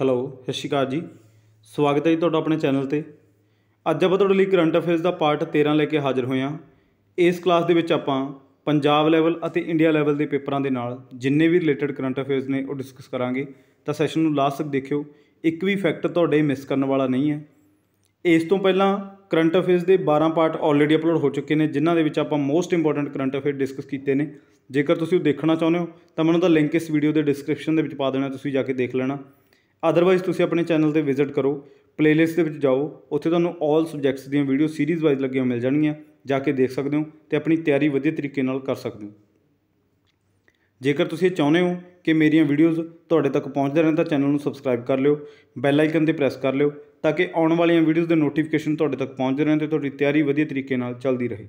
hello ਸਤਿ ਸ਼੍ਰੀ ਅਕਾਲ ਜੀ ਸਵਾਗਤ ਹੈ ਜੀ ਤੁਹਾਡਾ ਆਪਣੇ ਚੈਨਲ ਤੇ ਅੱਜ ਆਪਾਂ ਤੁਹਾਡੇ ਲਈ ਕਰੰਟ ਅਫੇਅਰਸ ਦਾ ਪਾਰਟ 13 ਲੈ ਕੇ ਹਾਜ਼ਰ ਹੋਏ ਹਾਂ ਇਸ ਕਲਾਸ ਦੇ ਵਿੱਚ ਆਪਾਂ ਪੰਜਾਬ ਲੈਵਲ ਅਤੇ ਇੰਡੀਆ ਲੈਵਲ ਦੇ ਪੇਪਰਾਂ ਦੇ ਨਾਲ ਜਿੰਨੇ ਵੀ ਰਿਲੇਟਡ ਕਰੰਟ ਅਫੇਅਰਸ ਨੇ ਉਹ ਡਿਸਕਸ ਕਰਾਂਗੇ ਤਾਂ ਸੈਸ਼ਨ ਨੂੰ ਲਾਸਟ ਤੱਕ ਦੇਖਿਓ ਇੱਕ ਵੀ ਫੈਕਟ ਤੁਹਾਡੇ ਮਿਸ ਕਰਨ ਵਾਲਾ ਨਹੀਂ ਹੈ ਇਸ ਤੋਂ ਪਹਿਲਾਂ ਕਰੰਟ ਅਫੇਅਰਸ ਦੇ 12 ਪਾਰਟ ਆਲਰੇਡੀ ਅਪਲੋਡ ਹੋ ਚੁੱਕੇ ਨੇ ਜਿਨ੍ਹਾਂ ਦੇ ਵਿੱਚ ਆਪਾਂ most important current affair discuss ਕੀਤੇ ਨੇ ਜੇਕਰ ਤੁਸੀਂ ਉਹ ਦੇਖਣਾ ਚਾਹੁੰਦੇ ਹੋ ਤਾਂ ਮੈਨੂੰ ਤਾਂ ਲਿੰਕ ਇਸ ਵੀਡੀਓ ਦੇ ਡਿਸਕ੍ਰਿਪਸ਼ਨ ਦੇ ਵਿੱਚ ਪਾ ਦੇਣਾ ਤੁਸੀਂ ਜਾ ਕੇ ਦੇਖ ਲੈਣਾ ਅਦਰਵਾਈਜ਼ ਤੁਸੀਂ ਆਪਣੇ ਚੈਨਲ ਤੇ ਵਿਜ਼ਿਟ ਕਰੋ ਪਲੇਲਿਸਟ ਦੇ ਵਿੱਚ ਜਾਓ ਉੱਥੇ ਤੁਹਾਨੂੰ 올 ਸਬਜੈਕਟਸ ਦੀਆਂ ਵੀਡੀਓ ਸੀਰੀਜ਼ ਵਾਈਜ਼ ਲੱਗੀਆਂ ਮਿਲ ਜਾਣਗੀਆਂ ਜਾ ਕੇ ਦੇਖ ਸਕਦੇ ਹੋ ਤੇ ਆਪਣੀ ਤਿਆਰੀ ਵਧੀਆ ਤਰੀਕੇ ਨਾਲ ਕਰ ਸਕਦੇ ਹੋ ਜੇਕਰ ਤੁਸੀਂ ਚਾਹੁੰਦੇ ਹੋ ਕਿ ਮੇਰੀਆਂ ਵੀਡੀਓਜ਼ ਤੁਹਾਡੇ ਤੱਕ ਪਹੁੰਚਦੇ ਰਹਿਣ ਤਾਂ ਚੈਨਲ ਨੂੰ ਸਬਸਕ੍ਰਾਈਬ ਕਰ ਲਿਓ ਬੈਲ ਆਈਕਨ ਤੇ ਪ੍ਰੈਸ ਕਰ ਲਿਓ ਤਾਂ ਕਿ ਆਉਣ ਵਾਲੀਆਂ ਵੀਡੀਓਜ਼ ਦੇ ਨੋਟੀਫਿਕੇਸ਼ਨ ਤੁਹਾਡੇ ਤੱਕ ਪਹੁੰਚਦੇ ਰਹਿਣ ਤੇ ਤੁਹਾਡੀ ਤਿਆਰੀ ਵਧੀਆ ਤਰੀਕੇ ਨਾਲ ਚੱਲਦੀ ਰਹੇ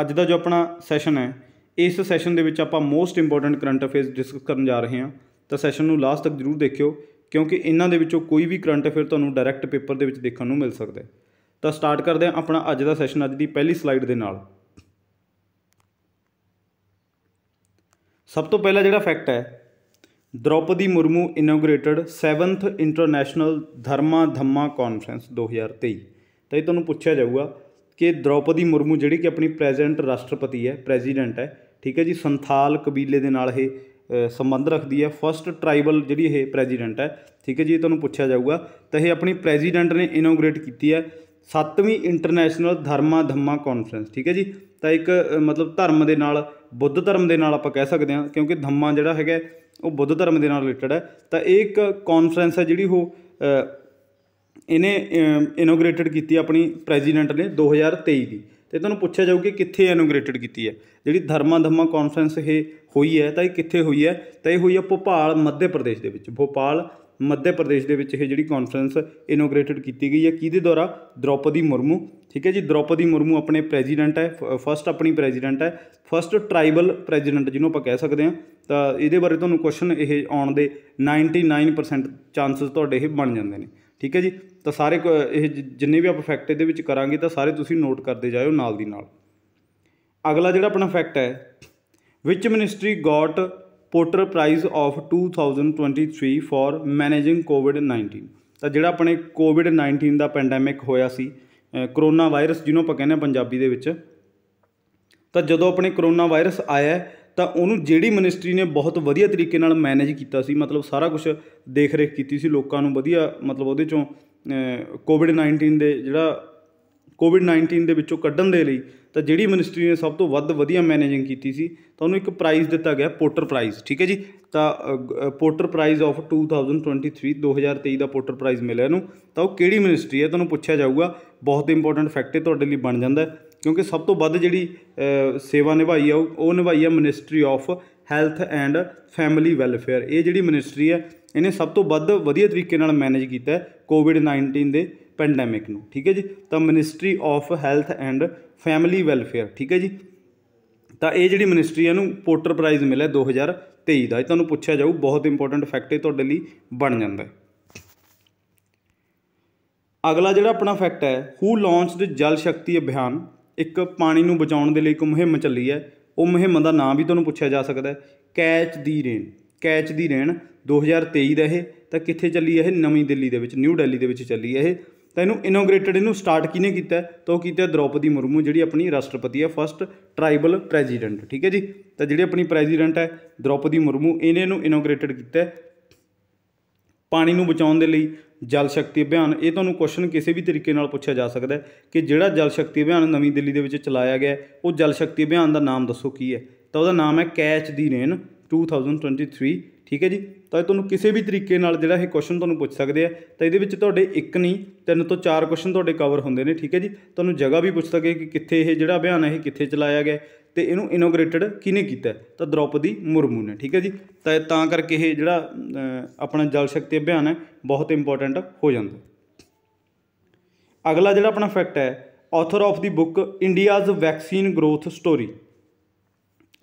ਅੱਜ ਦਾ ਜੋ ਆਪਣਾ ਸੈਸ਼ਨ ਹੈ ਇਸ ਸੈਸ਼ਨ ਦੇ ਵਿੱਚ ਆਪਾਂ most important current affairs discuss ਕਰਨ ਜਾ ਰਹੇ ਹਾਂ ਤਾਂ ਸੈਸ਼ਨ ਨੂੰ ਲਾਸਟ ਤੱਕ ਜ਼ਰੂਰ ਦੇਖਿਓ ਕਿਉਂਕਿ ਇਹਨਾਂ ਦੇ ਵਿੱਚੋਂ ਕੋਈ ਵੀ ਕਰੰਟ ਅਫੇਅਰ ਤੁਹਾਨੂੰ ਡਾਇਰੈਕਟ ਪੇਪਰ ਦੇ ਵਿੱਚ ਦੇਖਣ ਨੂੰ ਮਿਲ ਸਕਦਾ ਹੈ ਤਾਂ ਸਟਾਰਟ ਕਰਦੇ ਹਾਂ ਆਪਣਾ ਅੱਜ ਦਾ ਸੈਸ਼ਨ ਅੱਜ ਦੀ ਪਹਿਲੀ ਸਲਾਈਡ ਦੇ ਨਾਲ ਸਭ ਤੋਂ ਪਹਿਲਾ ਜਿਹੜਾ ਫੈਕਟ ਹੈ Droupadi Murmu inaugurated 7th international Dharma Dhamma conference 2023 ਤਾਂ ਇਹ ਤੁਹਾਨੂੰ ਪੁੱਛਿਆ ਜਾਊਗਾ ਕਿ ਦ੍ਰੋਪਦੀ ਮੁਰਮੂ ਜਿਹੜੀ ਕਿ ਆਪਣੀ ਪ੍ਰੈਜ਼ੈਂਟ ਰਾਸ਼ਟਰਪਤੀ ਹੈ ਪ੍ਰੈਜ਼ੀਡੈਂਟ ਹੈ ਠੀਕ ਹੈ ਜੀ ਸੰਥਾਲ ਕਬੀਲੇ ਦੇ ਨਾਲ ਇਹ ਸੰਬੰਧ ਰੱਖਦੀ ਹੈ ਫਰਸਟ ਟ੍ਰਾਈਬਲ ਜਿਹੜੀ ਇਹ ਪ੍ਰੈਜ਼ੀਡੈਂਟ ਹੈ ਠੀਕ ਹੈ ਜੀ ਤੁਹਾਨੂੰ ਪੁੱਛਿਆ ਜਾਊਗਾ ਤਾਂ ਇਹ ਆਪਣੀ ਪ੍ਰੈਜ਼ੀਡੈਂਟ ਨੇ ਇਨੋਗ੍ਰੇਟ ਕੀਤੀ ਹੈ 7ਵੀਂ ਇੰਟਰਨੈਸ਼ਨਲ ਧਰਮਾ ਧੰਮਾ ਕਾਨਫਰੰਸ ਠੀਕ ਹੈ ਜੀ ਤਾਂ ਇੱਕ ਮਤਲਬ ਧਰਮ ਦੇ ਨਾਲ ਬੁੱਧ ਧਰਮ ਦੇ ਨਾਲ ਆਪਾਂ ਕਹਿ ਸਕਦੇ ਹਾਂ ਕਿਉਂਕਿ ਧੰਮਾ ਜਿਹੜਾ ਹੈਗਾ ਉਹ ਬੁੱਧ ਧਰਮ ਦੇ ਨਾਲ ਰਿਲੇਟਡ ਹੈ ਤਾਂ ਇਹ ਇੱਕ ਕਾਨਫਰੰਸ ਹੈ ਜਿਹੜੀ ਉਹ ਇਹਨੇ ਇਨੋਗ੍ਰੇਟਡ ਕੀਤੀ ਆਪਣੀ ਪ੍ਰੈਜ਼ੀਡੈਂਟ ਨੇ 2023 ਦੀ ਤੇ ਤੁਹਾਨੂੰ ਪੁੱਛਿਆ ਜਾਊ ਕਿ ਕਿੱਥੇ ਇਨੋਗ੍ਰੇਟਡ ਕੀਤੀ ਹੈ ਜਿਹੜੀ ਧਰਮਾ ਧਮਾ ਕਾਨਫਰੰਸ ਇਹ ਹੋਈ ਹੈ ਤਾਂ ਇਹ ਕਿੱਥੇ ਹੋਈ ਹੈ ਤਾਂ ਇਹ ਹੋਈ ਹੈ ਭੋਪਾਲ ਮੱਧ ਪ੍ਰਦੇਸ਼ ਦੇ ਵਿੱਚ ਭੋਪਾਲ ਮੱਧ ਪ੍ਰਦੇਸ਼ ਦੇ ਵਿੱਚ ਇਹ ਜਿਹੜੀ ਕਾਨਫਰੰਸ ਇਨੋਗ੍ਰੇਟਡ ਕੀਤੀ ਗਈ ਹੈ ਕਿਹਦੇ ਦੁਆਰਾ ਦ੍ਰੋਪਦੀ ਮੁਰਮੂ ਠੀਕ ਹੈ ਜੀ ਦ੍ਰੋਪਦੀ ਮੁਰਮੂ ਆਪਣੇ ਪ੍ਰੈਜ਼ੀਡੈਂਟ ਹੈ ਫਰਸਟ ਆਪਣੀ ਪ੍ਰੈਜ਼ੀਡੈਂਟ ਹੈ ਫਰਸਟ ਟ੍ਰਾਈਬਲ ਪ੍ਰੈਜ਼ੀਡੈਂਟ ਜਿਹਨੂੰ ਆਪਾਂ ਕਹਿ ਸਕਦੇ ਹਾਂ ਤਾਂ ਇਹਦੇ ਬਾਰੇ ਤੁਹਾਨੂੰ ਕੁਐਸਚਨ ਇਹ ਆਉਣ ਦੇ 99% ਚਾਂਸਸ ਤੁਹਾਡੇ ਇਹ ਬਣ ਜਾਂਦੇ ਨੇ ਠੀਕ ਹੈ ਜੀ ਤਾਂ ਸਾਰੇ ਇਹ ਜਿੰਨੇ ਵੀ ਆਪਾਂ ਫੈਕਟ ਇਹਦੇ ਵਿੱਚ ਕਰਾਂਗੇ ਤਾਂ ਸਾਰੇ ਤੁਸੀਂ ਨੋਟ ਕਰਦੇ ਜਾਇਓ ਨਾਲ ਦੀ ਨਾਲ ਅਗਲਾ ਜਿਹੜਾ ਆਪਣਾ ਫੈਕਟ ਹੈ ਵਿਚ ministry got Potter prize of 2023 for managing COVID ਤਾਂ ਜਿਹੜਾ ਆਪਣੇ ਕੋਵਿਡ-19 ਦਾ ਪੈਂਡੈਮਿਕ ਹੋਇਆ ਸੀ ਕਰੋਨਾ ਵਾਇਰਸ ਜਿਹਨੂੰ ਆਪਾਂ ਕਹਿੰਦੇ ਆ ਪੰਜਾਬੀ ਦੇ ਵਿੱਚ ਤਾਂ ਜਦੋਂ ਆਪਣੇ ਕਰੋਨਾ ਵਾਇਰਸ ਆਇਆ ਤਾਂ ਉਹਨੂੰ ਜਿਹੜੀ ਮਿਨਿਸਟਰੀ ਨੇ ਬਹੁਤ ਵਧੀਆ ਤਰੀਕੇ ਨਾਲ ਮੈਨੇਜ ਕੀਤਾ ਸੀ ਮਤਲਬ ਸਾਰਾ ਕੁਝ ਦੇਖ ਰੇਖ ਕੀਤੀ ਸੀ ਲੋਕਾਂ ਨੂੰ ਵਧੀਆ ਮਤਲਬ ਉਹਦੇ ਚੋਂ ਕੋਵਿਡ 19 ਦੇ ਜਿਹੜਾ ਕੋਵਿਡ 19 ਦੇ ਵਿੱਚੋਂ ਕੱਢਣ ਦੇ ਲਈ ਤਾਂ ਜਿਹੜੀ ਮਿਨਿਸਟਰੀ ਨੇ ਸਭ ਤੋਂ ਵੱਧ ਵਧੀਆ ਮੈਨੇਜਿੰਗ ਕੀਤੀ ਸੀ ਤਾਂ ਉਹਨੂੰ ਇੱਕ ਪ੍ਰਾਈਜ਼ ਦਿੱਤਾ ਗਿਆ ਪੋਟਰ ਪ੍ਰਾਈਜ਼ ਠੀਕ ਹੈ ਜੀ ਤਾਂ ਪੋਟਰ ਪ੍ਰਾਈਜ਼ ਆਫ 2023 2023 ਦਾ ਪੋਟਰ ਪ੍ਰਾਈਜ਼ ਮਿਲਿਆ ਇਹਨੂੰ ਤਾਂ ਉਹ ਕਿਹੜੀ ਮਿਨਿਸਟਰੀ ਹੈ ਤੁਹਾਨੂੰ ਪੁੱਛਿਆ ਜਾਊਗਾ ਬਹੁਤ ਇੰਪੋਰਟੈਂਟ ਫੈਕਟ ਹੈ ਤੁਹਾਡੇ ਲਈ ਬਣ ਜਾਂਦਾ ਹੈ ਕਿਉਂਕਿ ਸਭ ਤੋਂ ਵੱਧ ਜਿਹੜੀ ਸੇਵਾ ਨਿਭਾਈ ਆ ਉਹ ਨਿਭਾਈ ਆ ministry of health and family welfare ਇਹ ਜਿਹੜੀ ਮਿਨਿਸਟਰੀ ਹੈ ਇਹਨੇ ਸਭ ਤੋਂ ਵੱਧ ਵਧੀਆ ਤਰੀਕੇ ਨਾਲ ਮੈਨੇਜ ਕੀਤਾ ਕੋਵਿਡ-19 ਦੇ ਪੈਂਡੈਮਿਕ ਨੂੰ ਠੀਕ ਹੈ ਜੀ ਤਾਂ ministry of health and family welfare ਠੀਕ ਹੈ ਜੀ ਤਾਂ ਇਹ ਜਿਹੜੀ ਮਿਨਿਸਟਰੀ ਇਹਨੂੰ ਪੋਟਰ ਪ੍ਰਾਈਜ਼ ਮਿਲਿਆ 2023 ਦਾ ਇਹ ਤੁਹਾਨੂੰ ਪੁੱਛਿਆ ਜਾਊ ਬਹੁਤ ਇੰਪੋਰਟੈਂਟ ਫੈਕਟ ਹੈ ਤੁਹਾਡੇ ਲਈ ਬਣ ਜਾਂਦਾ ਹੈ ਅਗਲਾ ਜਿਹੜਾ ਆਪਣਾ ਫੈਕਟ ਹੈ ਹੂ ਲਾਂਚਡ ਜਲ ਸ਼ਕਤੀ ਅਭਿਆਨ ਇੱਕ ਪਾਣੀ ਨੂੰ ਬਚਾਉਣ ਦੇ ਲਈ ਇੱਕ ਮੁਹਿੰਮ ਚੱਲੀ ਹੈ ਉਹ ਮੁਹਿੰਮ ਦਾ ਨਾਮ ਵੀ ਤੁਹਾਨੂੰ ਪੁੱਛਿਆ ਜਾ ਸਕਦਾ ਹੈ catch the rain catch the rain 2023 ਦਾ ਇਹ ਤਾਂ ਕਿੱਥੇ ਚੱਲੀ ਹੈ ਇਹ ਨਵੀਂ ਦਿੱਲੀ ਦੇ ਵਿੱਚ ਨਿਊ ਦਿੱਲੀ ਦੇ ਵਿੱਚ ਚੱਲੀ ਹੈ ਇਹ ਤਾਂ ਇਹਨੂੰ ਇਨੋਗ੍ਰੇਟਡ ਇਹਨੂੰ ਸਟਾਰਟ ਕਿਹਨੇ ਕੀਤਾ ਤਾਂ ਉਹ ਕੀਤਾ ਦ੍ਰੋਪਦੀ ਮੁਰਮੂ ਜਿਹੜੀ ਆਪਣੀ ਰਾਸ਼ਟਰਪਤੀ ਹੈ ਫਰਸਟ ਟ੍ਰਾਈਬਲ ਪ੍ਰੈਜ਼ੀਡੈਂਟ ਠੀਕ ਹੈ ਜੀ ਤਾਂ ਜਿਹੜੀ ਆਪਣੀ ਪ੍ਰੈਜ਼ੀਡੈਂਟ ਹੈ ਦ੍ਰੋਪਦੀ ਮੁਰਮੂ ਇਹਨੇ ਇਹਨੂੰ ਇਨੋਗ੍ਰੇਟਡ ਕੀਤਾ ਪਾਣੀ ਨੂੰ ਬਚਾਉਣ ਦੇ ਲਈ ਜਲ ਸ਼ਕਤੀ ਅਭਿਆਨ ਇਹ ਤੁਹਾਨੂੰ ਕੁਐਸਚਨ ਕਿਸੇ ਵੀ ਤਰੀਕੇ ਨਾਲ ਪੁੱਛਿਆ ਜਾ ਸਕਦਾ ਹੈ ਕਿ ਜਿਹੜਾ ਜਲ ਸ਼ਕਤੀ ਅਭਿਆਨ ਨਵੀਂ ਦਿੱਲੀ ਦੇ ਵਿੱਚ ਚਲਾਇਆ ਗਿਆ ਉਹ ਜਲ ਸ਼ਕਤੀ ਅਭਿਆਨ ਦਾ ਨਾਮ ਦੱਸੋ ਕੀ ਹੈ ਤਾਂ ਉਹਦਾ ਨਾਮ ਹੈ ਕੈਚ ਦੀ ਰੇਨ 2023 ਠੀਕ ਹੈ ਜੀ ਤਾਂ ਇਹ ਤੁਹਾਨੂੰ ਕਿਸੇ ਵੀ ਤਰੀਕੇ ਨਾਲ ਜਿਹੜਾ ਇਹ ਕੁਐਸਚਨ ਤੁਹਾਨੂੰ ਪੁੱਛ ਸਕਦੇ ਆ ਤਾਂ ਇਹਦੇ ਵਿੱਚ ਤੁਹਾਡੇ ਇੱਕ ਨਹੀਂ ਤਿੰਨ ਤੋਂ ਚਾਰ ਕੁਐਸਚਨ ਤੁਹਾਡੇ ਕਵਰ ਹੁੰਦੇ ਨੇ ਠੀਕ ਹੈ ਜੀ ਤੁਹਾਨੂੰ ਜਗ੍ਹਾ ਵੀ ਪੁੱਛ ਸਕੇ ਕਿ ਕਿੱਥੇ ਇਹ ਜਿਹੜਾ ਅਭਿਆਨ ਹੈ ਇਹ ਕਿੱਥੇ ਚਲਾਇਆ ਗਿਆ ਤੇ ਇਹਨੂੰ ਇਨੋਗ੍ਰੇਟਡ ਕਿਨੇ ਕੀਤਾ ਤਾਂ ਦ੍ਰੋਪਦੀ ਮੁਰਮੂ ਨੇ ਠੀਕ ਹੈ ਜੀ ਤਾਂ ਤਾਂ ਕਰਕੇ ਇਹ ਜਿਹੜਾ ਆਪਣਾ ਜਲ ਸ਼ਕਤੀ ਅਭਿਆਨ ਹੈ ਬਹੁਤ ਇੰਪੋਰਟੈਂਟ ਹੋ ਜਾਂਦਾ ਅਗਲਾ ਜਿਹੜਾ ਆਪਣਾ ਫੈਕਟ ਹੈ author of the book India's vaccine growth story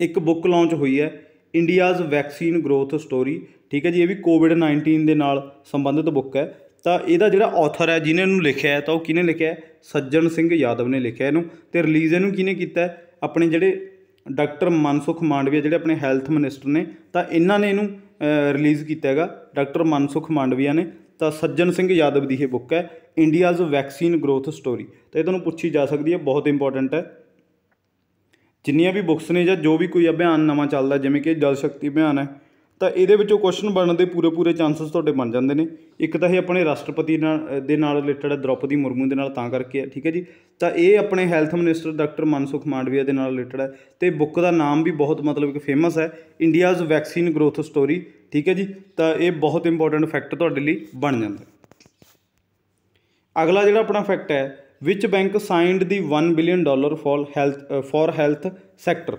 ਇੱਕ ਬੁੱਕ ਲਾਂਚ ਹੋਈ ਹੈ ਇੰਡੀਆਜ਼ ਵੈਕਸੀਨ ਗਰੋਥ ਸਟੋਰੀ ਠੀਕ ਹੈ ਜੀ ਇਹ ਵੀ ਕੋਵਿਡ-19 ਦੇ ਨਾਲ ਸੰਬੰਧਿਤ ਬੁੱਕ ਹੈ ਤਾਂ ਇਹਦਾ ਜਿਹੜਾ ਆਥਰ ਹੈ ਜਿਨੇ ਇਹਨੂੰ ਲਿਖਿਆ ਹੈ ਤਾਂ ਉਹ ਕਿਹਨੇ ਲਿਖਿਆ ਹੈ ਸੱਜਣ ਸਿੰਘ ਯਾਦਵ ਨੇ ਲਿਖਿਆ ਇਹਨੂੰ ਤੇ ਰਿਲੀਜ਼ ਇਹਨੂੰ ਕਿਹਨੇ ਕੀਤਾ ਹੈ ਆਪਣੇ ਜਿਹੜੇ ਡਾਕਟਰ ਮਨਸੁਖ ਮਾਂਡਵੀਆ ਜਿਹੜੇ ਆਪਣੇ ਹੈਲਥ ਮਿਨਿਸਟਰ ਨੇ ਤਾਂ ਇਹਨਾਂ ਨੇ ਇਹਨੂੰ ਰਿਲੀਜ਼ ਕੀਤਾ ਹੈਗਾ ਡਾਕਟਰ ਮਨਸੁਖ ਮਾਂਡਵੀਆ ਨੇ ਤਾਂ ਸੱਜਣ ਸਿੰਘ ਯਾਦਵ ਦੀ ਇਹ ਬੁੱਕ ਹੈ ਇੰਡੀਆਜ਼ ਵੈਕਸੀਨ ਗਰੋਥ ਸਟੋਰੀ ਤਾਂ ਇਹ ਤੁਹਾਨੂੰ ਪੁੱਛੀ ਜਾ ਸਕਦੀ ਹੈ ਬਹੁਤ ਇੰਪੋਰਟੈਂਟ ਹੈ ਜਿੰਨੀਆਂ ਵੀ ਬੁੱਕਸ ਨੇ ਜਾਂ ਜੋ ਵੀ ਕੋਈ ਅਭਿਆਨ ਨਵਾਂ ਚੱਲਦਾ ਜਿਵੇਂ ਕਿ ਜਲ ਸ਼ਕਤੀ ਅਭਿਆਨ ਹੈ ਤਾਂ ਇਹਦੇ ਵਿੱਚੋਂ ਕੁਐਸਚਨ ਬਣਨ ਦੇ ਪੂਰੇ ਪੂਰੇ ਚਾਂਸਸ ਤੁਹਾਡੇ ਬਣ ਜਾਂਦੇ ਨੇ ਇੱਕ ਤਾਂ ਇਹ ਆਪਣੇ ਰਾਸ਼ਟਰਪਤੀ ਨਾਲ ਦੇ ਨਾਲ ਰਿਲੇਟਡ ਹੈ ਦ੍ਰੋਪਦੀ ਮੁਰਮੂ ਦੇ ਨਾਲ ਤਾਂ ਕਰਕੇ ਹੈ ਠੀਕ ਹੈ ਜੀ ਤਾਂ ਇਹ ਆਪਣੇ health minister doctor Mansukh Mandaviya ਦੇ ਨਾਲ ਰਿਲੇਟਡ ਹੈ ਤੇ ਬੁੱਕ ਦਾ ਨਾਮ ਵੀ ਬਹੁਤ ਮਤਲਬ ਕਿ ਫੇਮਸ ਹੈ ਇੰਡੀਆਜ਼ ਵੈਕਸੀਨ ਗਰੋਥ ਸਟੋਰੀ ਠੀਕ ਹੈ ਜੀ ਤਾਂ ਇਹ ਬਹੁਤ ਇੰਪੋਰਟੈਂਟ ਫੈਕਟ ਤੁਹਾਡੇ ਲਈ ਬਣ ਜਾਂਦਾ ਅਗਲਾ ਜਿਹੜਾ ਆਪਣਾ ਫੈਕਟ ਹੈ ਵਿਚ bank signed the 1 billion dollar for health for health sector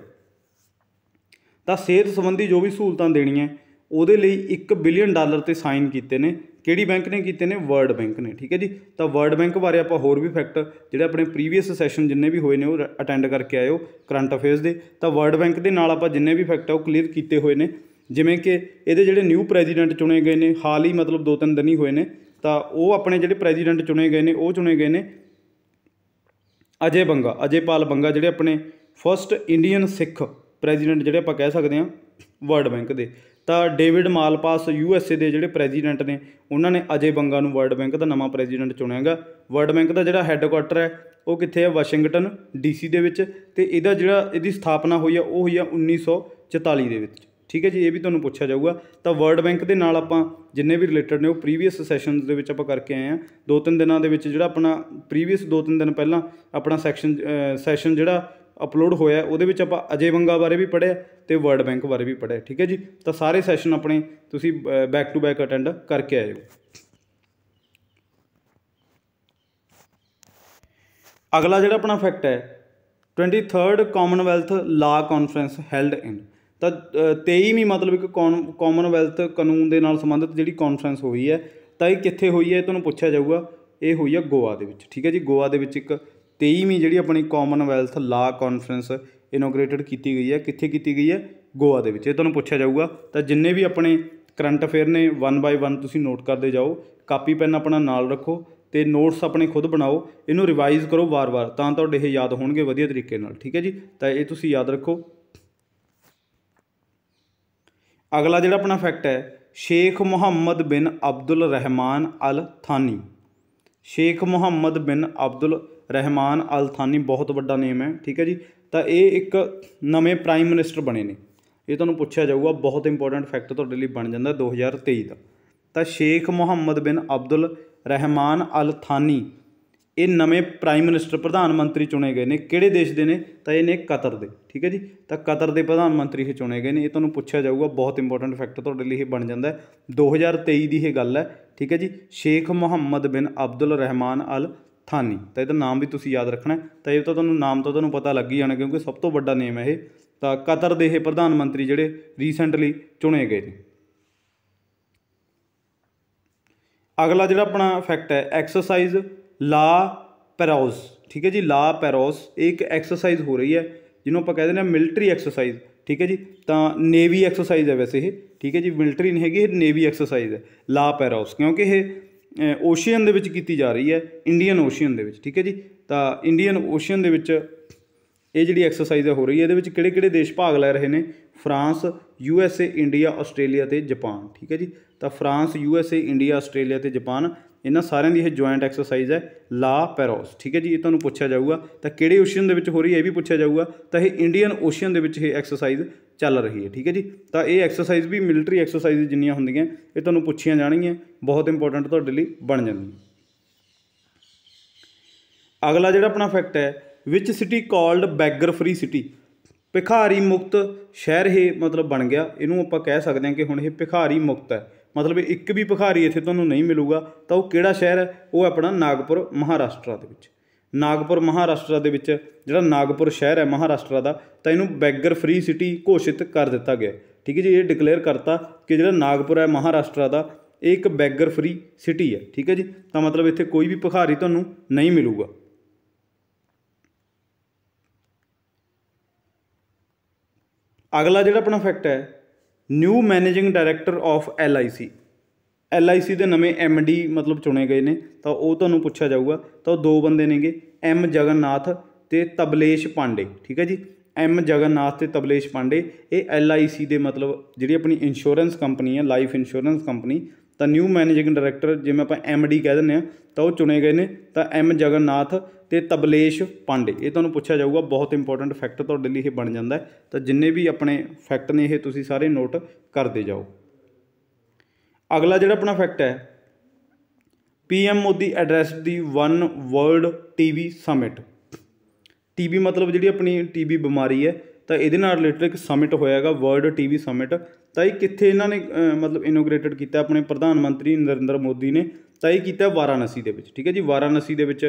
ਤਾਂ ਸਿਹਤ ਸੰਬੰਧੀ ਜੋ ਵੀ ਸਹੂਲਤਾਂ ਦੇਣੀਆਂ ਉਹਦੇ ਲਈ 1 ਬਿਲੀਅਨ ਡਾਲਰ ਤੇ ਸਾਈਨ ਕੀਤੇ ਨੇ ਕਿਹੜੀ ਬੈਂਕ ਨੇ ਕੀਤੇ ਨੇ ਵਰਲਡ ਬੈਂਕ ਨੇ ਠੀਕ ਹੈ ਜੀ ਤਾਂ ਵਰਲਡ ਬੈਂਕ ਬਾਰੇ ਆਪਾਂ ਹੋਰ ਵੀ ਫੈਕਟ ਜਿਹੜੇ ਆਪਣੇ ਪ੍ਰੀਵੀਅਸ ਸੈਸ਼ਨ ਜਿੰਨੇ ਵੀ ਹੋਏ ਨੇ ਉਹ ਅਟੈਂਡ ਕਰਕੇ ਆਇਓ ਕਰੰਟ ਅਫੇਅਰਸ ਦੇ ਤਾਂ ਵਰਲਡ ਬੈਂਕ ਦੇ ਨਾਲ ਆਪਾਂ ਜਿੰਨੇ ਵੀ ਫੈਕਟ ਆ ਉਹ ਕਲੀਅਰ ਕੀਤੇ ਹੋਏ ਨੇ ਜਿਵੇਂ ਕਿ ਇਹਦੇ ਜਿਹੜੇ ਨਿਊ ਪ੍ਰੈਜ਼ੀਡੈਂਟ ਚੁਣੇ ਗਏ ਨੇ ਹਾਲ ਹੀ ਮਤਲਬ 2-3 ਦਿਨ ਹੀ ਹੋਏ ਨੇ ਤਾਂ ਉਹ ਆਪਣੇ ਜਿਹੜੇ ਪ੍ਰੈਜ਼ੀਡੈਂਟ ਚੁਣੇ ਗਏ ਨੇ ਉਹ ਚੁਣੇ ਗਏ ਨੇ ਅਜੇ ਬੰਗਾ ਅਜੇ ਪਾਲ ਬੰਗਾ ਜਿਹੜੇ ਆਪਣੇ ਫਰਸਟ ਇੰਡੀਅਨ ਸਿੱਖ ਪ੍ਰੈਜ਼ੀਡੈਂਟ ਜਿਹੜੇ ਆਪਾਂ ਕਹਿ ਸਕਦੇ ਹਾਂ ਵਰਲਡ ਬੈਂਕ ਦੇ ਤਾਂ David Malpass U S A ਦੇ ਜਿਹੜੇ ਪ੍ਰੈਜ਼ੀਡੈਂਟ ਨੇ ਉਹਨਾਂ ਨੇ ਅਜੇ ਬੰਗਾ ਨੂੰ ਵਰਲਡ ਬੈਂਕ ਦਾ ਨਵਾਂ ਪ੍ਰੈਜ਼ੀਡੈਂਟ ਚੁਣਿਆਗਾ ਵਰਲਡ ਬੈਂਕ ਦਾ ਜਿਹੜਾ ਹੈੱਡਕੁਆਟਰ ਹੈ ਉਹ ਕਿੱਥੇ ਹੈ ਵਾਸ਼ਿੰਗਟਨ ਡੀਸੀ ਦੇ ਵਿੱਚ ਤੇ ਇਹਦਾ ਜਿਹੜਾ ਇਹਦੀ ਸਥਾਪਨਾ ਹੋਈ ਆ ਉਹ ਹੋਈ ਆ 1944 ਦੇ ਵਿੱਚ ਠੀਕ ਹੈ ਜੀ ਇਹ ਵੀ ਤੁਹਾਨੂੰ ਪੁੱਛਿਆ ਜਾਊਗਾ ਤਾਂ ਵਰਲਡ ਬੈਂਕ ਦੇ ਨਾਲ ਆਪਾਂ ਜਿੰਨੇ ਵੀ ਰਿਲੇਟਡ ਨੇ ਉਹ ਪ੍ਰੀਵੀਅਸ ਸੈਸ਼ਨਸ ਦੇ ਵਿੱਚ ਆਪਾਂ ਕਰਕੇ ਆਏ ਆ ਦੋ ਤਿੰਨ ਦਿਨਾਂ ਦੇ ਵਿੱਚ ਜਿਹੜਾ ਆਪਣਾ ਪ੍ਰੀਵੀਅਸ ਦੋ ਤਿੰਨ ਦਿਨ ਪਹਿਲਾਂ ਆਪਣਾ ਸੈਕਸ਼ਨ ਸੈਸ਼ਨ ਜਿਹੜਾ ਅਪਲੋਡ ਹੋਇਆ ਉਹਦੇ ਵਿੱਚ ਆਪਾਂ ਅਜੇ ਵੰਗਾ ਬਾਰੇ ਵੀ ਪੜਿਆ ਤੇ ਵਰਡ ਬੈਂਕ ਬਾਰੇ ਵੀ ਪੜਿਆ ਠੀਕ ਹੈ ਜੀ ਤਾਂ ਸਾਰੇ ਸੈਸ਼ਨ ਆਪਣੇ ਤੁਸੀਂ ਬੈਕ ਟੂ ਬੈਕ ਅਟੈਂਡ ਕਰਕੇ ਆਇਓ ਅਗਲਾ ਜਿਹੜਾ ਆਪਣਾ ਫੈਕਟ ਹੈ 23rd ਕਾਮਨਵੈਲਥ ਲਾ ਕਾਨਫਰੰਸ ਹੈਲਡ ਇਨ ਤਾਂ 23ਵੀਂ ਮਤਲਬ ਇੱਕ ਕਾਮਨਵੈਲਥ ਕਾਨੂੰਨ ਦੇ ਨਾਲ ਸੰਬੰਧਿਤ ਜਿਹੜੀ ਕਾਨਫਰੰਸ ਹੋਈ ਹੈ ਤਾਂ ਇਹ ਕਿੱਥੇ ਹੋਈ ਹੈ ਤੁਹਾਨੂੰ ਪੁੱਛਿਆ ਜਾਊਗਾ ਇਹ ਹੋਈ ਹੈ ਗੋਆ ਦੇ ਵਿੱਚ ਠੀਕ ਹੈ ਜੀ ਗੋਆ ਦੇ ਵਿੱਚ ਇੱਕ 23ਵੀਂ ਜਿਹੜੀ ਆਪਣੀ ਕਾਮਨਵੈਲਥ ਲਾ ਕਾਨਫਰੰਸ ਇਨੋਗ੍ਰੇਟਡ ਕੀਤੀ ਗਈ ਹੈ ਕਿੱਥੇ ਕੀਤੀ ਗਈ ਹੈ ਗੋਆ ਦੇ ਵਿੱਚ ਇਹ ਤੁਹਾਨੂੰ ਪੁੱਛਿਆ ਜਾਊਗਾ ਤਾਂ ਜਿੰਨੇ ਵੀ ਆਪਣੇ ਕਰੰਟ ਅਫੇਅਰ ਨੇ 1 ਬਾਈ 1 ਤੁਸੀਂ ਨੋਟ ਕਰਦੇ ਜਾਓ ਕਾਪੀ ਪੈਨ ਆਪਣਾ ਨਾਲ ਰੱਖੋ ਤੇ ਨੋਟਸ ਆਪਣੇ ਖੁਦ ਬਣਾਓ ਇਹਨੂੰ ਰਿਵਾਈਜ਼ ਕਰੋ ਵਾਰ-ਵਾਰ ਤਾਂ ਤੁਹਾਡੇ ਇਹ ਯਾਦ ਹੋਣਗੇ ਵਧੀਆ ਤਰੀਕੇ ਨਾਲ ਠੀਕ ਹੈ ਜੀ ਤਾਂ ਇਹ ਤੁਸੀਂ ਯਾਦ ਰੱਖੋ ਅਗਲਾ ਜਿਹੜਾ ਆਪਣਾ ਫੈਕਟ ਹੈ ਸ਼ੇਖ ਮੁਹੰਮਦ ਬਿਨ ਅਬਦੁਲ ਰਹਿਮਾਨ ਅਲ ਥਾਨੀ ਸ਼ੇਖ ਮੁਹੰਮਦ ਬਿਨ ਅਬਦੁਲ ਰਹਿਮਾਨ ਅਲ ਥਾਨੀ ਬਹੁਤ ਵੱਡਾ ਨੇਮ ਹੈ ਠੀਕ ਹੈ ਜੀ ਤਾਂ ਇਹ ਇੱਕ ਨਵੇਂ ਪ੍ਰਾਈਮ ਮਿਨਿਸਟਰ ਬਣੇ ਨੇ ਇਹ ਤੁਹਾਨੂੰ ਪੁੱਛਿਆ ਜਾਊਗਾ ਬਹੁਤ ਇੰਪੋਰਟੈਂਟ ਫੈਕਟ ਤੁਹਾਡੇ ਲਈ ਬਣ ਜਾਂਦਾ 2023 ਦਾ ਤਾਂ ਸ਼ੇਖ ਮੁਹੰਮਦ ਬਿਨ ਅਬਦੁਲ ਰਹਿਮਾਨ ਅਲ ਥਾਨੀ ਇਹ ਨਵੇਂ ਪ੍ਰਾਈਮ ਮਿਨਿਸਟਰ ਪ੍ਰਧਾਨ ਮੰਤਰੀ ਚੁਣੇ ਗਏ ਨੇ ਕਿਹੜੇ ਦੇਸ਼ ਦੇ ਨੇ ਤਾਂ ਇਹ ਨੇ ਕਤਰ ਦੇ ਠੀਕ ਹੈ ਜੀ ਤਾਂ ਕਤਰ ਦੇ ਪ੍ਰਧਾਨ ਮੰਤਰੀ ਇਹ ਚੁਣੇ ਗਏ ਨੇ ਇਹ ਤੁਹਾਨੂੰ ਪੁੱਛਿਆ ਜਾਊਗਾ ਬਹੁਤ ਇੰਪੋਰਟੈਂਟ ਫੈਕਟ ਤੁਹਾਡੇ ਲਈ ਇਹ ਬਣ ਜਾਂਦਾ 2023 ਦੀ ਇਹ ਗੱਲ ਹੈ ਠੀਕ ਹੈ ਜੀ ਸ਼ੇਖ ਮੁਹੰਮਦ ਬਿਨ ਅਬਦੁਲ ਰਹਿਮਾਨ ਅਲ ਥਾਨੀ ਤਾਂ ਇਹਦਾ ਨਾਮ ਵੀ ਤੁਸੀਂ ਯਾਦ ਰੱਖਣਾ ਤਾਂ ਇਹ ਤਾਂ ਤੁਹਾਨੂੰ ਨਾਮ ਤੋਂ ਤੁਹਾਨੂੰ ਪਤਾ ਲੱਗ ਹੀ ਜਾਣਾ ਕਿਉਂਕਿ ਸਭ ਤੋਂ ਵੱਡਾ ਨੇਮ ਹੈ ਇਹ ਤਾਂ ਕਤਰ ਦੇ ਇਹ ਪ੍ਰਧਾਨ ਮੰਤਰੀ ਜਿਹੜੇ ਰੀਸੈਂਟਲੀ ਚੁਣੇ ਗਏ ਨੇ ਅਗਲਾ ਜਿਹੜਾ ਆਪਣਾ ਫੈਕਟ ਹੈ ਐਕਸਰਸਾਈਜ਼ ਲਾ ਪੈਰੋਸ ਠੀਕ ਹੈ ਜੀ ਲਾ ਪੈਰੋਸ ਇੱਕ ਐਕਸਰਸਾਈਜ਼ ਹੋ ਰਹੀ ਹੈ ਜਿਹਨੂੰ ਆਪਾਂ ਕਹਿੰਦੇ ਨੇ ਮਿਲਟਰੀ ਐਕਸਰਸਾਈਜ਼ ਠੀਕ ਹੈ ਜੀ ਤਾਂ ਨੇਵੀ ਐਕਸਰਸਾਈਜ਼ ਹੈ ਵੈਸੇ ਇਹ ਠੀਕ ਹੈ ਜੀ ਮਿਲਟਰੀ ਨਹੀਂ ਹੈਗੀ ਇਹ ਨੇਵੀ ਐਕਸਰਸਾਈਜ਼ ਹੈ ਲਾ ਪੈਰੋਸ ਕਿਉਂਕਿ ਇਹ ਓਸ਼ੀਅਨ ਦੇ ਵਿੱਚ ਕੀਤੀ ਜਾ ਰਹੀ ਹੈ ਇੰਡੀਅਨ ਓਸ਼ੀਅਨ ਦੇ ਵਿੱਚ ਠੀਕ ਹੈ ਜੀ ਤਾਂ ਇੰਡੀਅਨ ਓਸ਼ੀਅਨ ਦੇ ਵਿੱਚ ਇਹ ਜਿਹੜੀ ਐਕਸਰਸਾਈਜ਼ ਹੋ ਰਹੀ ਹੈ ਇਹਦੇ ਵਿੱਚ ਕਿਹੜੇ-ਕਿਹੜੇ ਦੇਸ਼ ਭਾਗ ਲੈ ਰਹੇ ਨੇ France U S A India Australia ਤੇ ਜਾਪਾਨ ਠੀਕ ਹੈ ਜੀ ਤਾਂ France U S A India Australia ਤੇ ਜਾਪਾਨ ਇਹਨਾਂ ਸਾਰਿਆਂ ਦੀ ਇਹ ਜੁਆਇੰਟ ਐਕਸਰਸਾਈਜ਼ ਹੈ ਲਾ ਪੈਰੋਸ ਠੀਕ ਹੈ ਜੀ ਇਹ ਤੁਹਾਨੂੰ ਪੁੱਛਿਆ ਜਾਊਗਾ ਤਾਂ ਕਿਹੜੇ ਓਸ਼ੀਅਨ ਦੇ ਵਿੱਚ ਹੋ ਰਹੀ ਹੈ ਇਹ ਵੀ ਪੁੱਛਿਆ ਜਾਊਗਾ ਤਾਂ ਇਹ ਇੰਡੀਅਨ ਓਸ਼ੀਅਨ ਦੇ ਵਿੱਚ ਇਹ ਐਕਸਰਸਾਈਜ਼ ਚੱਲ ਰਹੀ ਹੈ ਠੀਕ ਹੈ ਜੀ ਤਾਂ ਇਹ ਐਕਸਰਸਾਈਜ਼ ਵੀ ਮਿਲਟਰੀ ਐਕਸਰਸਾਈਜ਼ ਜਿੰਨੀਆਂ ਹੁੰਦੀਆਂ ਇਹ ਤੁਹਾਨੂੰ ਪੁੱਛੀਆਂ ਜਾਣਗੀਆਂ ਬਹੁਤ ਇੰਪੋਰਟੈਂਟ ਤੁਹਾਡੇ ਲਈ ਬਣ ਜਾਂਦੀਆਂ ਅਗਲਾ ਜਿਹੜਾ ਆਪਣਾ ਫੈਕਟ ਹੈ ਵਿਚ city called beggar free city ਭਿਖਾਰੀ ਮੁਕਤ ਸ਼ਹਿਰ ਹੈ ਮਤਲਬ ਬਣ ਗਿਆ ਇਹਨੂੰ ਆਪਾਂ ਕਹਿ ਸਕਦੇ ਹਾਂ ਕਿ ਹੁਣ ਇਹ ਭਿਖਾਰੀ ਮੁਕਤ ਹੈ ਮਤਲਬ ਇੱਕ ਵੀ ਭਿਖਾਰੀ ਇੱਥੇ ਤੁਹਾਨੂੰ ਨਹੀਂ ਮਿਲੂਗਾ ਤਾਂ ਉਹ ਕਿਹੜਾ ਸ਼ਹਿਰ ਹੈ ਉਹ ਆਪਣਾ ਨਾਗਪੁਰ ਮਹਾਰਾਸ਼ਟਰ ਦੇ ਵਿੱਚ ਨਾਗਪੁਰ ਮਹਾਰਾਸ਼ਟਰ ਦੇ ਵਿੱਚ ਜਿਹੜਾ ਨਾਗਪੁਰ ਸ਼ਹਿਰ ਹੈ ਮਹਾਰਾਸ਼ਟਰ ਦਾ ਤਾਂ ਇਹਨੂੰ ਬੈਗਰ ਫ੍ਰੀ ਸਿਟੀ ਘੋਸ਼ਿਤ ਕਰ ਦਿੱਤਾ ਗਿਆ ਠੀਕ ਹੈ ਜੀ ਇਹ ਡਿਕਲੇਅਰ ਕਰਤਾ ਕਿ ਜਿਹੜਾ ਨਾਗਪੁਰ ਹੈ ਮਹਾਰਾਸ਼ਟਰ ਦਾ ਇਹ ਇੱਕ ਬੈਗਰ ਫ੍ਰੀ ਸਿਟੀ ਹੈ ਠੀਕ ਹੈ ਜੀ ਤਾਂ ਮਤਲਬ ਇੱਥੇ ਕੋਈ ਵੀ ਭਿਖਾਰੀ ਤੁਹਾਨੂੰ ਨਹੀਂ ਮਿਲੂਗਾ ਅਗਲਾ ਜਿਹੜਾ ਆਪਣਾ ਫੈਕਟ ਹੈ new managing director of L I C L I C ਦੇ ਨਵੇਂ ਐਮ ਡੀ ਮਤਲਬ ਚੁਣੇ ਗਏ ਨੇ ਤਾਂ ਉਹ ਤੁਹਾਨੂੰ ਪੁੱਛਿਆ ਜਾਊਗਾ ਤਾਂ ਉਹ ਦੋ ਬੰਦੇ ਨੇਗੇ ਐਮ ਜਗਨਨਾਥ ਤੇ ਤਬਲੇਸ਼ ਪਾਂਡੇ ਠੀਕ ਹੈ ਜੀ ਐਮ ਜਗਨਨਾਥ ਤੇ ਤਬਲੇਸ਼ ਪਾਂਡੇ ਇਹ ਐਲ ਆਈ ਸੀ ਦੇ ਮਤਲਬ ਜਿਹੜੀ ਆਪਣੀ ਇੰਸ਼ੋਰੈਂਸ ਕੰਪਨੀ ਹੈ ਲਾਈਫ ਇੰਸ਼ੋਰੈਂਸ ਕੰਪਨੀ ਤਾਂ ਨਿਊ ਮੈਨੇਜਿੰਗ ਡਾਇਰੈਕਟਰ ਜਿਵੇਂ ਆਪਾਂ ਐਮ ਡੀ ਕਹਿ ਦਿੰਦੇ ਆ ਤਾਂ ਉਹ ਚੁਣੇ ਗਏ ਨੇ ਤਾਂ ਐਮ ਜਗਨਨਾਥ ਤੇ ਤਬਲੇਸ਼ ਪਾਂਡੇ ਇਹ ਤੁਹਾਨੂੰ ਪੁੱਛਿਆ ਜਾਊਗਾ ਬਹੁਤ ਇੰਪੋਰਟੈਂਟ ਫੈਕਟ ਤੁਹਾਡੇ ਲਈ ਇਹ ਬਣ ਜਾਂਦਾ ਤਾਂ ਜਿੰਨੇ ਵੀ ਆਪਣੇ ਫੈਕਟ ਨੇ ਇਹ ਤੁਸੀਂ ਸਾਰੇ ਨੋਟ ਕਰਦੇ ਜਾਓ ਅਗਲਾ ਜਿਹੜਾ ਆਪਣਾ ਫੈਕਟ ਹੈ PM Modi address the one world TV summit TV ਮਤਲਬ ਜਿਹੜੀ ਆਪਣੀ ਟੀਵੀ ਬਿਮਾਰੀ ਹੈ ਤਾਂ ਇਹਦੇ ਨਾਲ ਰਿਲੇਟਡ ਇੱਕ ਸਮਿਟ ਹੋਇਆਗਾ ਵਰਲਡ ਟੀਵੀ ਸਮਿਟ ਤਾਂ ਇਹ ਕਿੱਥੇ ਇਹਨਾਂ ਨੇ ਮਤਲਬ ਇਨੋਗ੍ਰੇਟਡ ਕੀਤਾ ਆਪਣੇ ਪ੍ਰਧਾਨ ਮੰਤਰੀ ਨਰਿੰਦਰ ਮੋਦੀ ਨੇ ਤਾਂ ਇਹ ਕੀਤਾ ਵਾਰਾਨਸੀ ਦੇ ਵਿੱਚ ਠੀਕ ਹੈ ਜੀ ਵਾਰਾਨਸੀ ਦੇ ਵਿੱਚ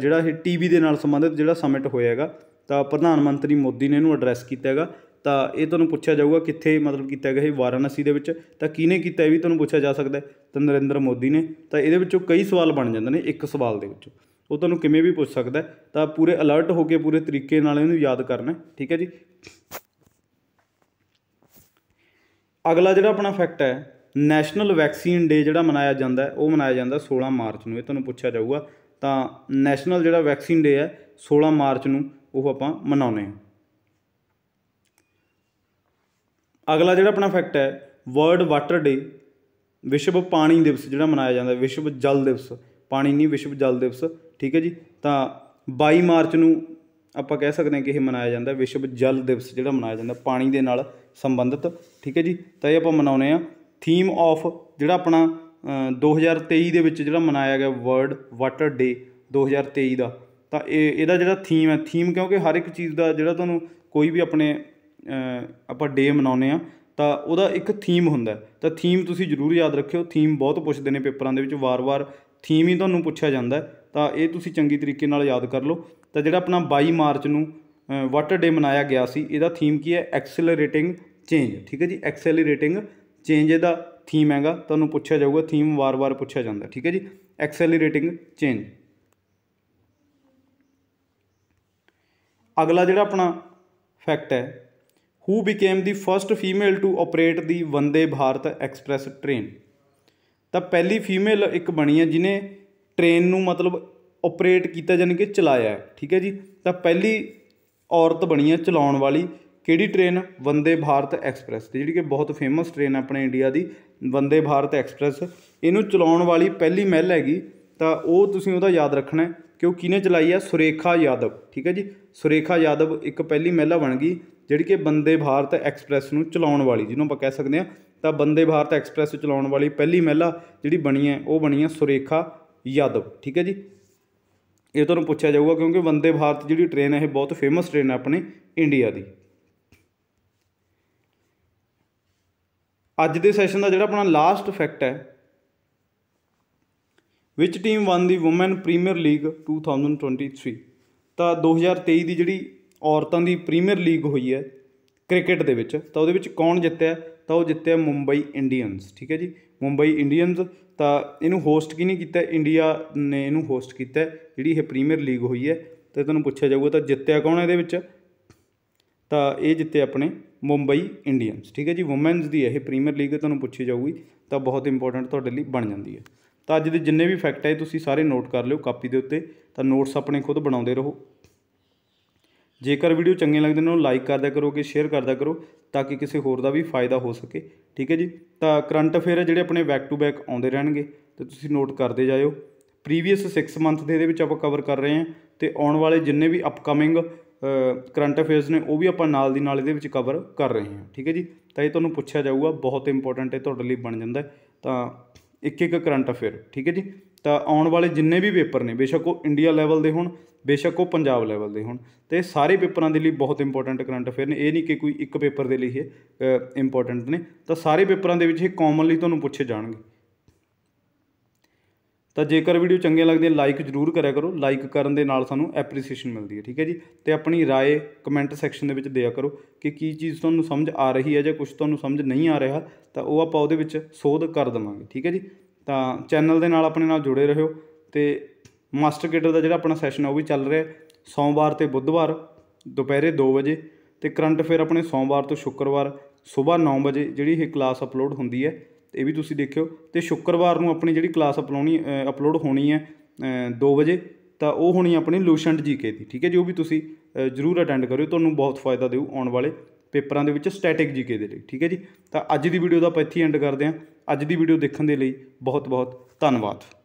ਜਿਹੜਾ ਇਹ ਟੀਵੀ ਦੇ ਨਾਲ ਸੰਬੰਧਿਤ ਜਿਹੜਾ ਸਮਿਟ ਹੋਇਆ ਹੈਗਾ ਤਾਂ ਪ੍ਰਧਾਨ ਮੰਤਰੀ ਮੋਦੀ ਨੇ ਇਹਨੂੰ ਐਡਰੈਸ ਕੀਤਾ ਹੈਗਾ ਤਾਂ ਇਹ ਤੁਹਾਨੂੰ ਪੁੱਛਿਆ ਜਾਊਗਾ ਕਿੱਥੇ ਮਤਲਬ ਕੀਤਾ ਗਿਆ ਇਹ ਵਾਰਾਣਸੀ ਦੇ ਵਿੱਚ ਤਾਂ ਕਿਹਨੇ ਕੀਤਾ ਇਹ ਵੀ ਤੁਹਾਨੂੰ ਪੁੱਛਿਆ ਜਾ ਸਕਦਾ ਤਾਂ ਨਰਿੰਦਰ ਮੋਦੀ ਨੇ ਤਾਂ ਇਹਦੇ ਵਿੱਚੋਂ ਕਈ ਸਵਾਲ ਬਣ ਜਾਂਦੇ ਨੇ ਇੱਕ ਸਵਾਲ ਦੇ ਵਿੱਚ ਉਹ ਤੁਹਾਨੂੰ ਕਿਵੇਂ ਵੀ ਪੁੱਛ ਸਕਦਾ ਤਾਂ ਪੂਰੇ ਅਲਰਟ ਹੋ ਕੇ ਪੂਰੇ ਤਰੀਕੇ ਨਾਲ ਇਹਨੂੰ ਯਾਦ ਕਰਨਾ ਠੀਕ ਹੈ ਜੀ ਅਗਲਾ ਜਿਹੜਾ ਆਪਣਾ ਫੈਕਟ ਹੈ ਨੈਸ਼ਨਲ ਵੈਕਸੀਨ ਡੇ ਜਿਹੜਾ ਮਨਾਇਆ ਜਾਂਦਾ ਉਹ ਮਨਾਇਆ ਜਾਂਦਾ 16 ਮਾਰਚ ਨੂੰ ਇਹ ਤੁਹਾਨੂੰ ਪੁੱਛਿਆ ਜਾਊਗਾ ਤਾਂ ਨੈਸ਼ਨਲ ਜਿਹੜਾ ਵੈਕਸੀਨ ਡੇ ਹੈ 16 ਮਾਰਚ ਨੂੰ ਉਹ ਆਪਾਂ ਮਨਾਉਨੇ ਆ ਅਗਲਾ ਜਿਹੜਾ ਆਪਣਾ ਫੈਕਟ ਹੈ ਵਰਲਡ ਵਾਟਰ ਡੇ ਵਿਸ਼ਵ ਪਾਣੀ ਦਿਵਸ ਜਿਹੜਾ ਮਨਾਇਆ ਜਾਂਦਾ ਵਿਸ਼ਵ ਜਲ ਦਿਵਸ ਪਾਣੀ ਨਹੀਂ ਵਿਸ਼ਵ ਜਲ ਦਿਵਸ ਠੀਕ ਹੈ ਜੀ ਤਾਂ 22 ਮਾਰਚ ਨੂੰ ਆਪਾਂ ਕਹਿ ਸਕਦੇ ਹਾਂ ਕਿ ਇਹ ਮਨਾਇਆ ਜਾਂਦਾ ਵਿਸ਼ਵ ਜਲ ਦਿਵਸ ਜਿਹੜਾ ਮਨਾਇਆ ਜਾਂਦਾ ਪਾਣੀ ਦੇ ਨਾਲ ਸੰਬੰਧਿਤ ਠੀਕ ਹੈ ਜੀ ਤਾਂ ਇਹ ਆਪਾਂ ਮਨਾਉਨੇ ਆ ਥੀਮ ਆਫ ਜਿਹੜਾ ਆਪਣਾ 2023 ਦੇ ਵਿੱਚ ਜਿਹੜਾ ਮਨਾਇਆ ਗਿਆ ਵਰਲਡ ਵਾਟਰ ਡੇ 2023 ਦਾ ਤਾਂ ਇਹ ਇਹਦਾ ਜਿਹੜਾ ਥੀਮ ਹੈ ਥੀਮ ਕਿਉਂਕਿ ਹਰ ਇੱਕ ਚੀਜ਼ ਦਾ ਜਿਹੜਾ ਤੁਹਾਨੂੰ ਕੋਈ ਵੀ ਆਪਣੇ ਆਪਾਂ ਡੇ ਮਨਾਉਨੇ ਆ ਤਾਂ ਉਹਦਾ ਇੱਕ ਥੀਮ ਹੁੰਦਾ ਤਾਂ ਥੀਮ ਤੁਸੀਂ ਜ਼ਰੂਰ ਯਾਦ ਰੱਖਿਓ ਥੀਮ ਬਹੁਤ ਪੁੱਛਦੇ ਨੇ ਪੇਪਰਾਂ ਦੇ ਵਿੱਚ ਵਾਰ-ਵਾਰ ਥੀਮ ਹੀ ਤੁਹਾਨੂੰ ਪੁੱਛਿਆ ਜਾਂਦਾ ਤਾਂ ਇਹ ਤੁਸੀਂ ਚੰਗੀ ਤਰੀਕੇ ਨਾਲ ਯਾਦ ਕਰ ਲਓ ਤਾਂ ਜਿਹੜਾ ਆਪਣਾ 22 ਮਾਰਚ ਨੂੰ ਵਾਟਰ ਡੇ ਮਨਾਇਆ ਗਿਆ ਸੀ ਇਹਦਾ ਥੀਮ ਕੀ ਹੈ ਐਕਸਲਰੇਟਿੰਗ ਚੇਂਜ ਠੀਕ ਹੈ ਜੀ ਐਕਸਲਰੇਟਿੰਗ ਚੇਂਜ ਇਹਦਾ ਥੀਮ ਹੈਗਾ ਤੁਹਾਨੂੰ ਪੁੱਛਿਆ ਜਾਊਗਾ ਥੀਮ ਵਾਰ-ਵਾਰ ਪੁੱਛਿਆ ਜਾਂਦਾ ਠੀਕ ਹੈ ਜੀ ਐਕਸੈਲਰੇਟਿੰਗ ਚੇਂਜ ਅਗਲਾ ਜਿਹੜਾ ਆਪਣਾ ਫੈਕਟ ਹੈ who became the first female to operate the Vande Bharat express train ਤਾਂ ਪਹਿਲੀ ਫੀਮੇਲ ਇੱਕ ਬਣੀ ਹੈ ਜਿਨੇ ਟ੍ਰੇਨ ਨੂੰ ਮਤਲਬ ਆਪਰੇਟ ਕੀਤਾ ਜਾਨ ਕਿ ਚਲਾਇਆ ਠੀਕ ਹੈ ਜੀ ਤਾਂ ਪਹਿਲੀ ਔਰਤ ਬਣੀ ਹੈ ਚਲਾਉਣ ਵਾਲੀ ਕਿਹੜੀ ਟ੍ਰੇਨ ਵੰਦੇ ਭਾਰਤ ਐਕਸਪ੍ਰੈਸ ਤੇ ਜਿਹੜੀ ਕਿ ਬਹੁਤ ਫੇਮਸ ਟ੍ਰੇਨ ਆਪਣੇ ਇੰਡੀਆ ਦੀ ਵੰਦੇ ਭਾਰਤ ਐਕਸਪ੍ਰੈਸ ਇਹਨੂੰ ਚਲਾਉਣ ਵਾਲੀ ਪਹਿਲੀ ਮਹਿਲ ਹੈਗੀ ਤਾਂ ਉਹ ਤੁਸੀਂ ਉਹਦਾ ਯਾਦ ਰੱਖਣਾ ਕਿ ਉਹ ਕਿਹਨੇ ਚਲਾਈ ਹੈ ਸੁਰੇਖਾ ਯਾਦਵ ਠੀਕ ਹੈ ਜੀ ਸੁਰੇਖਾ ਯਾਦਵ ਇੱਕ ਪਹਿਲੀ ਮਹਿਲਾ ਬਣ ਗਈ ਜਿਹੜੀ ਕਿ ਬੰਦੇ ਭਾਰਤ ਐਕਸਪ੍ਰੈਸ ਨੂੰ ਚਲਾਉਣ ਵਾਲੀ ਜਿਹਨੂੰ ਆਪਾਂ ਕਹਿ ਸਕਦੇ ਹਾਂ ਤਾਂ ਬੰਦੇ ਭਾਰਤ ਐਕਸਪ੍ਰੈਸ ਚਲਾਉਣ ਵਾਲੀ ਪਹਿਲੀ ਮਹਿਲਾ ਜਿਹੜੀ ਬਣੀ ਹੈ ਉਹ ਬਣੀ ਹੈ ਸੁਰੇਖਾ ਯਾਦਵ ਠੀਕ ਹੈ ਜੀ ਇਹ ਤੁਹਾਨੂੰ ਪੁੱਛਿਆ ਜਾਊਗਾ ਕਿਉਂਕਿ ਵੰਦੇ ਭਾਰਤ ਜਿਹੜੀ ਟ੍ਰੇਨ ਹੈ ਇਹ ਬਹੁਤ ਫੇਮਸ ਟ੍ਰੇਨ ਹੈ ਆਪਣੇ ਇੰਡੀਆ ਦੀ ਅੱਜ ਦੇ ਸੈਸ਼ਨ ਦਾ ਜਿਹੜਾ ਆਪਣਾ ਲਾਸਟ ਫੈਕਟ ਹੈ ਵਿਚ ਟੀਮ ਵਨ ਦੀ ਔਮਨ ਪ੍ਰੀਮੀਅਰ ਲੀਗ 2023 ਤਾਂ 2023 ਦੀ ਜਿਹੜੀ ਔਰਤਾਂ ਦੀ ਪ੍ਰੀਮੀਅਰ ਲੀਗ ਹੋਈ ਹੈ ਕ੍ਰਿਕਟ ਦੇ ਵਿੱਚ ਤਾਂ ਉਹਦੇ ਵਿੱਚ ਕੌਣ ਜਿੱਤਿਆ ਤਾਂ ਉਹ ਜਿੱਤਿਆ ਮੁੰਬਈ ਇੰਡੀਅਨਸ ਠੀਕ ਹੈ ਜੀ ਮੁੰਬਈ ਇੰਡੀਅਨਸ ਤਾਂ ਇਹਨੂੰ ਹੋਸਟ ਨਹੀਂ ਕੀਤਾ ਇੰਡੀਆ ਨੇ ਇਹਨੂੰ ਹੋਸਟ ਕੀਤਾ ਜਿਹੜੀ ਇਹ ਪ੍ਰੀਮੀਅਰ ਲੀਗ ਹੋਈ ਹੈ ਤੇ ਤੁਹਾਨੂੰ ਪੁੱਛਿਆ ਜਾਊਗਾ ਤਾਂ ਜਿੱਤਿਆ ਕੌਣ ਹੈ ਇਹਦੇ ਵਿੱਚ ਤਾਂ ਇਹ ਜਿੱਤੇ ਆਪਣੇ ਮੁੰਬਈ ਇੰਡੀਅਨਸ ਠੀਕ ਹੈ ਜੀ ਔਮਨਸ ਦੀ ਇਹ ਪ੍ਰੀਮੀਅਰ ਲੀਗ ਤੁਹਾਨੂੰ ਪੁੱਛੀ ਜਾਊਗੀ ਤਾਂ ਬਹੁਤ ਇੰਪੋਰਟੈਂਟ ਤੁਹਾਡੇ ਲਈ ਬਣ ਜਾਂਦੀ ਹੈ ਤਾਂ ਅੱਜ ਦੇ ਜਿੰਨੇ ਵੀ ਫੈਕਟ ਹੈ ਤੁਸੀਂ ਸਾਰੇ ਨੋਟ ਕਰ ਲਿਓ ਕਾਪੀ ਦੇ ਉੱਤੇ ਤਾਂ ਨੋਟਸ ਆਪਣੇ ਖੁਦ ਬਣਾਉਂਦੇ ਰਹੋ ਜੇਕਰ ਵੀਡੀਓ ਚੰਗੇ ਲੱਗਦੇ ਨੇ ਉਹ ਲਾਈਕ ਕਰਦਿਆ ਕਰੋ ਕਿ ਸ਼ੇਅਰ ਕਰਦਿਆ ਕਰੋ ਤਾਂ ਕਿ ਕਿਸੇ ਹੋਰ ਦਾ ਵੀ ਫਾਇਦਾ ਹੋ ਸਕੇ ਠੀਕ ਹੈ ਜੀ ਤਾਂ ਕਰੰਟ ਅਫੇਅਰ ਹੈ ਜਿਹੜੇ ਆਪਣੇ ਬੈਕ ਟੂ ਬੈਕ ਆਉਂਦੇ ਰਹਿਣਗੇ ਤੇ ਤੁਸੀਂ ਨੋਟ ਕਰਦੇ ਜਾਇਓ ਪ੍ਰੀਵੀਅਸ 6 ਮੰਥ ਦੇ ਇਹਦੇ ਵਿੱਚ ਆਪਾਂ ਕਵਰ ਕਰ ਰਹੇ ਹਾਂ ਤੇ ਆਉਣ ਵਾਲੇ ਜਿੰਨੇ ਵੀ ਅਪਕਮਿੰਗ ਕਰੰਟ ਅਫੇਅਰਸ ਨੇ ਉਹ ਵੀ ਆਪਾਂ ਨਾਲ ਦੀ ਨਾਲ ਇਹਦੇ ਵਿੱਚ ਕਵਰ ਕਰ ਰਹੇ ਹਾਂ ਠੀਕ ਹੈ ਜੀ ਤਾਂ ਇਹ ਤੁਹਾਨੂੰ ਪੁੱਛਿਆ ਜਾਊਗਾ ਬਹੁਤ ਇੰਪੋਰਟੈਂਟ ਹੈ ਤੁਹਾਡੇ ਲਈ ਬਣ ਜਾਂਦਾ ਤਾਂ ਇੱਕ ਇੱਕ ਕਰੰਟ ਅਫੇਅਰ ਠੀਕ ਹੈ ਜੀ ਤਾਂ ਆਉਣ ਵਾਲੇ ਜਿੰਨੇ ਵੀ ਪੇਪਰ ਨੇ ਬੇਸ਼ੱਕ ਉਹ ਇੰਡੀਆ ਲੈਵਲ ਦੇ ਹੋਣ ਬੇਸ਼ੱਕ ਉਹ ਪੰਜਾਬ ਲੈਵਲ ਦੇ ਹੋਣ ਤੇ ਸਾਰੇ ਪੇਪਰਾਂ ਦੇ ਲਈ ਬਹੁਤ ਇੰਪੋਰਟੈਂਟ ਕਰੰਟ ਅਫੇਅਰ ਨੇ ਇਹ ਨਹੀਂ ਕਿ ਕੋਈ ਇੱਕ ਪੇਪਰ ਦੇ ਲਈ ਇਹ ਇੰਪੋਰਟੈਂਟ ਨੇ ਤਾਂ ਸਾਰੇ ਪੇਪਰਾਂ ਦੇ ਵਿੱਚ ਇਹ ਕਾਮਨਲੀ ਤੁਹਾਨੂੰ ਪੁੱਛੇ ਜਾਣਗੇ ਤਾਂ ਜੇਕਰ ਵੀਡੀਓ ਚੰਗੇ ਲੱਗਦੇ ਲਾਈਕ ਜ਼ਰੂਰ ਕਰਿਆ ਕਰੋ ਲਾਈਕ ਕਰਨ ਦੇ ਨਾਲ ਸਾਨੂੰ ਐਪਰੀਸੀਏਸ਼ਨ ਮਿਲਦੀ ਹੈ ਠੀਕ ਹੈ ਜੀ ਤੇ ਆਪਣੀ ਰਾਏ ਕਮੈਂਟ ਸੈਕਸ਼ਨ ਦੇ ਵਿੱਚ ਦਿਆ ਕਰੋ ਕਿ ਕੀ ਚੀਜ਼ ਤੁਹਾਨੂੰ ਸਮਝ ਆ ਰਹੀ ਹੈ ਜਾਂ ਕੁਝ ਤੁਹਾਨੂੰ ਸਮਝ ਨਹੀਂ ਆ ਰਿਹਾ ਤਾਂ ਉਹ ਆਪਾਂ ਉਹਦੇ ਵਿੱਚ ਸੋਧ ਕਰ ਦਵਾਂਗੇ ਠੀਕ ਹੈ ਜੀ ਤਾਂ ਚੈਨਲ ਦੇ ਨਾਲ ਆਪਣੇ ਨਾਲ ਜੁੜੇ ਰਹੋ ਤੇ ਮਾਸਟਰ ਕੇਡਰ ਦਾ ਜਿਹੜਾ ਆਪਣਾ ਸੈਸ਼ਨ ਆ ਉਹ ਵੀ ਚੱਲ ਰਿਹਾ ਸੋਮਵਾਰ ਤੇ ਬੁੱਧਵਾਰ ਦੁਪਹਿਰੇ 2 ਵਜੇ ਤੇ ਕਰੰਟ ਅਫੇਅਰ ਆਪਣੇ ਸੋਮਵਾਰ ਤੋਂ ਸ਼ੁੱਕਰਵਾਰ ਸਵੇਰ 9 ਵਜੇ ਜਿਹੜੀ ਇਹ ਕਲਾਸ ਅਪਲੋਡ ਹੁੰਦੀ ਹੈ ਇਹ ਵੀ ਤੁਸੀਂ ਦੇਖਿਓ ਤੇ ਸ਼ੁੱਕਰਵਾਰ ਨੂੰ ਆਪਣੀ ਜਿਹੜੀ ਕਲਾਸ ਅਪਲੋਣੀ ਅਪਲੋਡ ਹੋਣੀ ਹੈ 2 ਵਜੇ ਤਾਂ ਉਹ ਹੋਣੀ ਆਪਣੀ ਲੂਸ਼ੈਂਟ ਜੀਕੇ ਦੀ ਠੀਕ ਹੈ ਜੀ ਉਹ ਵੀ ਤੁਸੀਂ ਜਰੂਰ ਅਟੈਂਡ ਕਰਿਓ ਤੁਹਾਨੂੰ ਬਹੁਤ ਫਾਇਦਾ ਦੇਊ ਆਉਣ ਵਾਲੇ ਪੇਪਰਾਂ ਦੇ ਵਿੱਚ ਸਟੈਟਿਕ ਜੀਕੇ ਦੇ ਲਈ ਠੀਕ ਹੈ ਜੀ ਤਾਂ ਅੱਜ ਦੀ ਵੀਡੀਓ ਦਾ ਆਪਾਂ ਇੱਥੇ ਐਂਡ ਕਰਦੇ ਹਾਂ ਅੱਜ ਦੀ ਵੀਡੀਓ ਦੇਖਣ ਦੇ ਲਈ ਬਹੁਤ ਬਹੁਤ ਧੰਨਵਾਦ